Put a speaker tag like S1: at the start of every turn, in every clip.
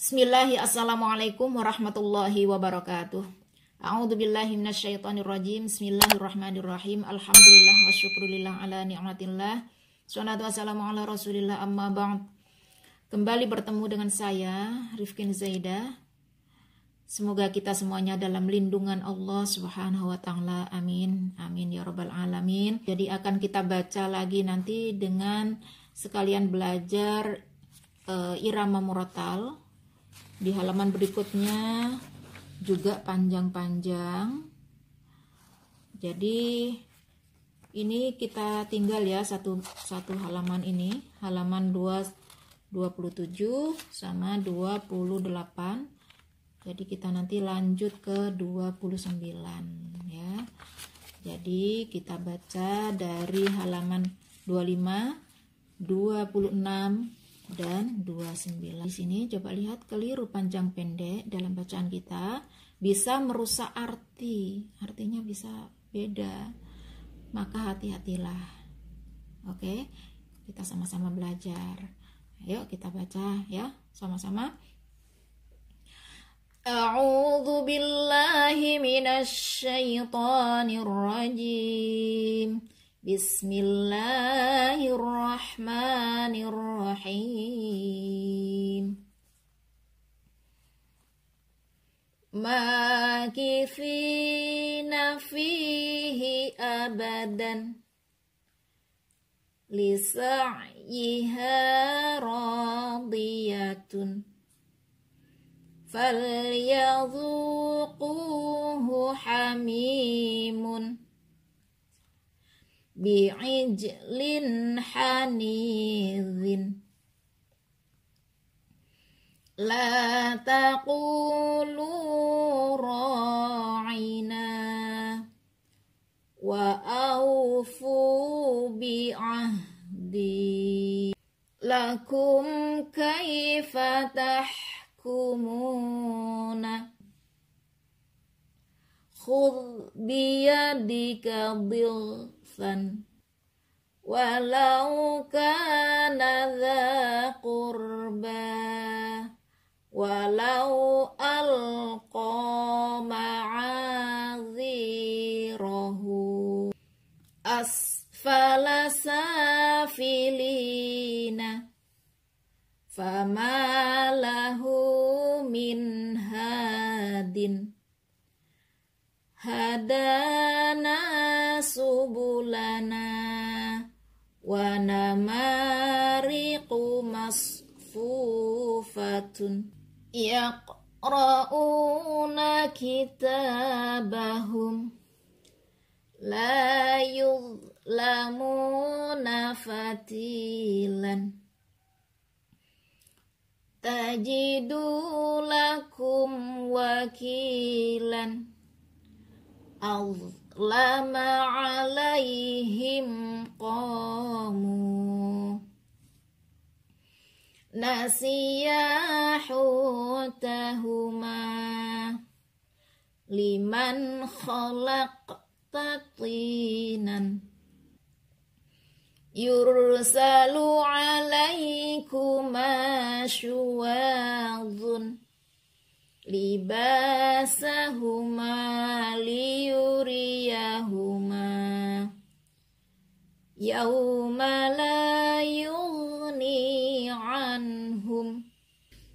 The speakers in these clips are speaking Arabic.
S1: Bismillahirrahmanirrahim. Assalamualaikum warahmatullahi wabarakatuh. A'udzu billahi minasyaitonir rajim. Bismillahirrahmanirrahim. Alhamdulillah wa syukrulillah ala ni'matillah. Shalatu wassalamu ala Rasulillah amma ba'd. Kembali bertemu dengan saya Rifkin Zaida. Semoga kita semuanya dalam lindungan Allah Subhanahu wa taala. Amin. Amin ya rabbal alamin. Jadi akan kita baca lagi nanti dengan sekalian belajar uh, irama murattal di halaman berikutnya juga panjang-panjang jadi ini kita tinggal ya satu satu halaman ini halaman 2 27 sama 28 jadi kita nanti lanjut ke 29 ya jadi kita baca dari halaman 25 26 dan 29. Di sini coba lihat keliru panjang pendek dalam bacaan kita bisa merusak arti. Artinya bisa beda. Maka hati-hatilah. Oke, kita sama-sama belajar. Ayo kita baca ya, sama-sama. A'udzu billahi minasy syaithanir rajim. بسم الله الرحمن الرحيم ماكثين فيه أبدا لسعيها راضية فليذوقوه حميم بعجل حنيذ لا تقولوا راعنا وأوفوا بعهدي لكم كيف تحكمون خذ بيدك ضغفا ولو كان ذا قربى ولو ألقى معاه hadana subulana wa namariqu masfufatun yaqra'una kitabahum la yuzlamuna fatilan tajidu lakum wakilan أظلم عليهم قاموا نسيا حوتهما لمن خلقت طينا يرسل عليكما شواظ لباسهما ليريهما يوم لا يغني عنهم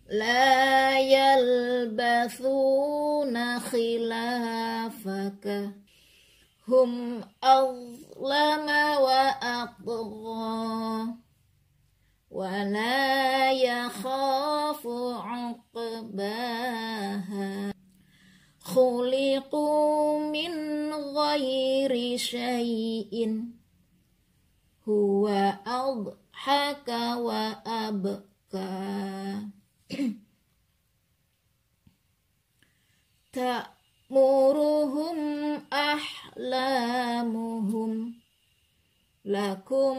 S1: لا يلبثون خلافك هم أظلم وأطغى ولا يخاف عقباها خلقوا من غير شيء هو أضحك وأبكى تأمرهم أحلامهم لكم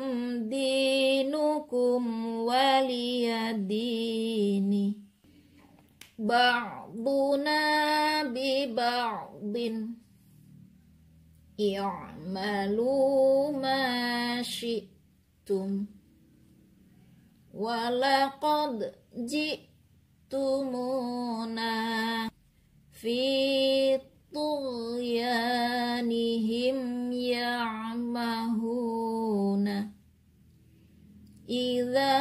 S1: دينكم ولي ديني بعضنا ببعض اعملوا ما شئتم ولقد جئتمونا في طغيانهم يعمهون إذا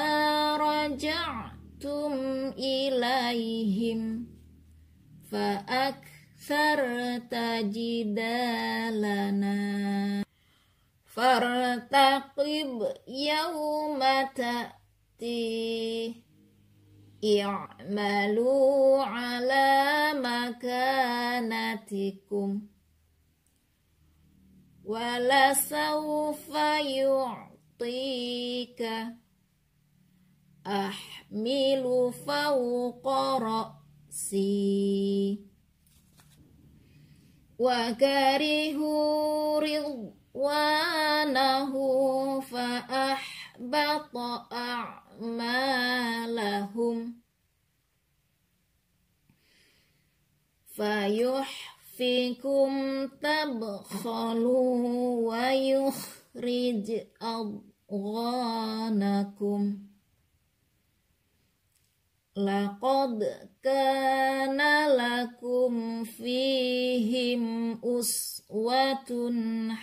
S1: رجعتم إليهم فأكثرت جدالنا فارتقب يوم تأتي اعملوا على مكانتكم ولسوف يعطيك أحمل فوق رأسي وكرهوا رضوانه فأحبط أعمالهم فيحب fikum tabkhalu wa yukhrij adghanakum laqad kana lakum fihim uswatun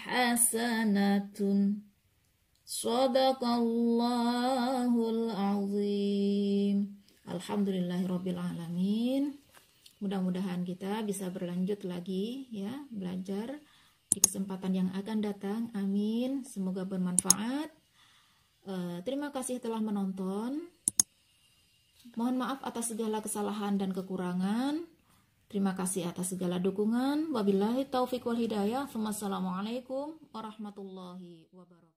S1: hasanatun sadaqallahul azim alhamdulillahirabbil alamin Mudah-mudahan kita bisa berlanjut lagi ya, belajar di kesempatan yang akan datang. Amin. Semoga bermanfaat. e, terima kasih telah menonton. Mohon maaf atas segala kesalahan dan kekurangan. Terima kasih atas segala dukungan. Wabillahi taufiq wal hidayah. assalamualaikum warahmatullahi wabarakatuh.